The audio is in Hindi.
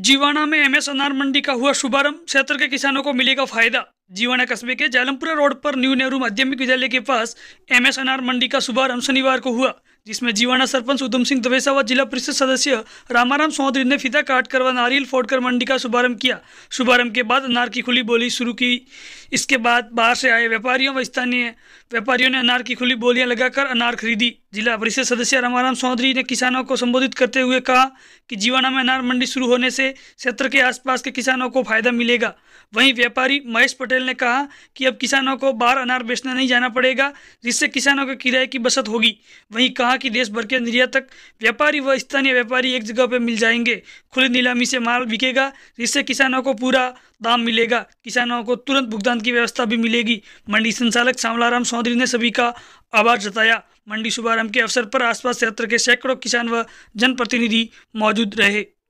जीवाना में एमएस अनार मंडी का हुआ शुभारंभ क्षेत्र के किसानों को मिलेगा फायदा जीवाना कस्बे के जालमपुरा रोड पर न्यू नेहरू माध्यमिक विद्यालय के पास एमएस अनार मंडी का शुभारंभ शनिवार को हुआ जिसमें जीवाणा सरपंच उधम सिंह दवेसा व जिला परिषद सदस्य रामाराम सौधरी ने फीता काट कर व नारियल फोड़कर मंडी का शुभारंभ किया शुभारंभ के बाद अनार की खुली बोली शुरू की इसके बाद बाहर से आए व्यापारियों व स्थानीय व्यापारियों ने अनार की खुली बोलियां लगाकर अनार खरीदी जिला परिषद सदस्य रामाराम चौधरी ने किसानों को संबोधित करते हुए कहा कि जीवाणा में अनार मंडी शुरू होने से क्षेत्र के आसपास के किसानों को फायदा मिलेगा वहीं व्यापारी महेश पटेल ने कहा कि अब किसानों को बाहर अनार बेचना नहीं जाना पड़ेगा जिससे किसानों के किराए की बचत होगी वहीं कहा कहा कि देश भर के निर्यातक व्यापारी व स्थानीय व्यापारी एक जगह पर मिल जाएंगे खुली नीलामी से माल बिकेगा जिससे किसानों को पूरा दाम मिलेगा किसानों को तुरंत भुगतान की व्यवस्था भी मिलेगी मंडी संचालक श्यामलाराम चौधरी ने सभी का आभार जताया मंडी शुभारंभ के अवसर पर आसपास क्षेत्र के सैकड़ों किसान व जनप्रतिनिधि मौजूद रहे